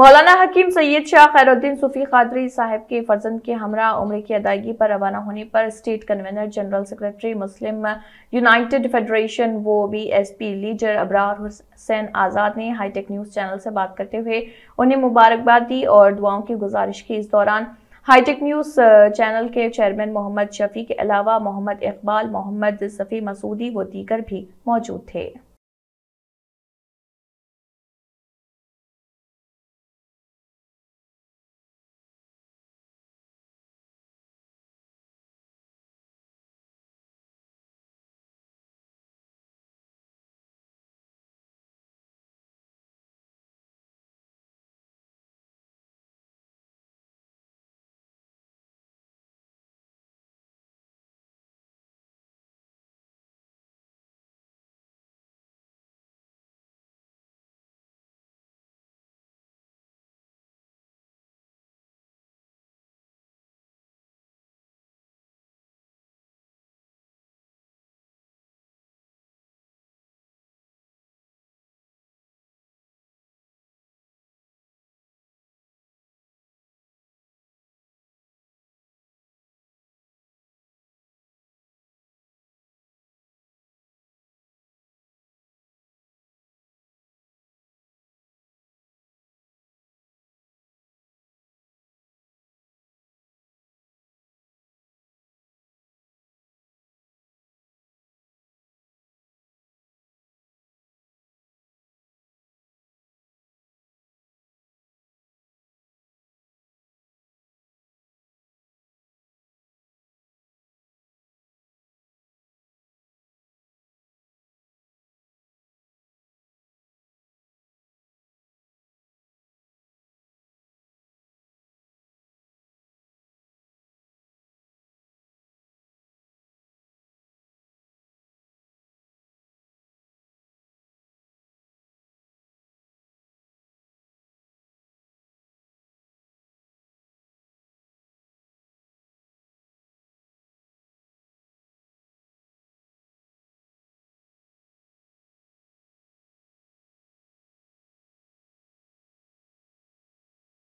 मौलाना हकीम सैयद शाह खैरुद्दीन सूफी खादरी साहब के फर्जंद के हमरा उम्र की अदायगी पर रवाना होने पर state convener general secretary Muslim united federation वो B S P leader Abrar Hussain Azad ने हाईटेक न्यूज़ चैनल से बात करते हुए उन्हें मुबारकबाद दी और दुआओं की गुजारिश की इस दौरान हाईटेक न्यूज़ चैनल के चेयरमैन मोहम्मद शफी के अलावा मोहम्मद इकबाल मोहम्मद सफ़ी मसूदी व दीगर भी मौजूद थे